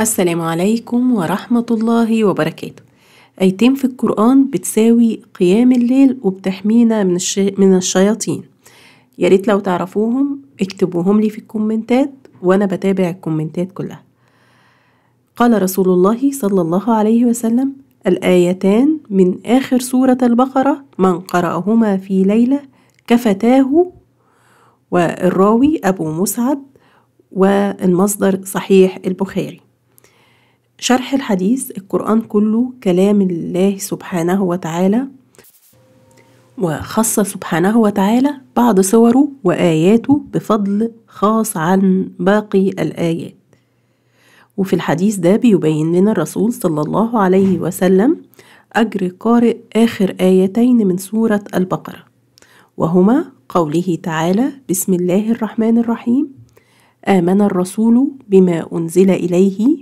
السلام عليكم ورحمة الله وبركاته أيتين في القرآن بتساوي قيام الليل وبتحمينا من, الشي... من الشياطين ياريت لو تعرفوهم اكتبوهم لي في الكومنتات وأنا بتابع الكومنتات كلها قال رسول الله صلى الله عليه وسلم الآيتان من آخر سورة البقرة من قرأهما في ليلة كفتاه والراوي أبو مسعد والمصدر صحيح البخاري شرح الحديث القرآن كله كلام الله سبحانه وتعالى وخص سبحانه وتعالى بعض صوره وآياته بفضل خاص عن باقي الآيات وفي الحديث ده بيبين لنا الرسول صلى الله عليه وسلم أجر قارئ آخر آيتين من سورة البقرة وهما قوله تعالى بسم الله الرحمن الرحيم آمن الرسول بما أنزل إليه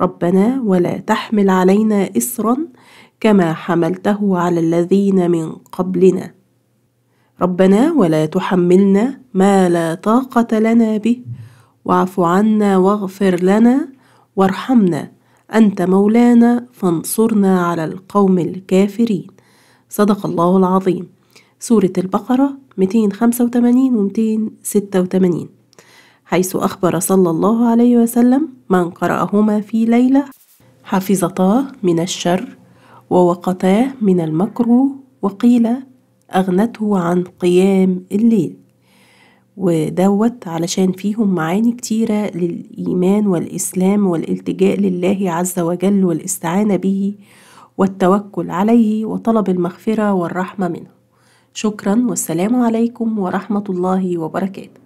ربنا ولا تحمل علينا إصرا كما حملته على الذين من قبلنا ربنا ولا تحملنا ما لا طاقة لنا به واعف عنا واغفر لنا وارحمنا أنت مولانا فانصرنا على القوم الكافرين صدق الله العظيم سورة البقرة 285 و 286 حيث أخبر صلى الله عليه وسلم من قرأهما في ليلة حفظتاه من الشر ووقتاه من المكروه وقيل أغنته عن قيام الليل ودوت علشان فيهم معاني كتيرة للإيمان والإسلام والالتجاء لله عز وجل والاستعانة به والتوكل عليه وطلب المغفرة والرحمة منه شكرا والسلام عليكم ورحمة الله وبركاته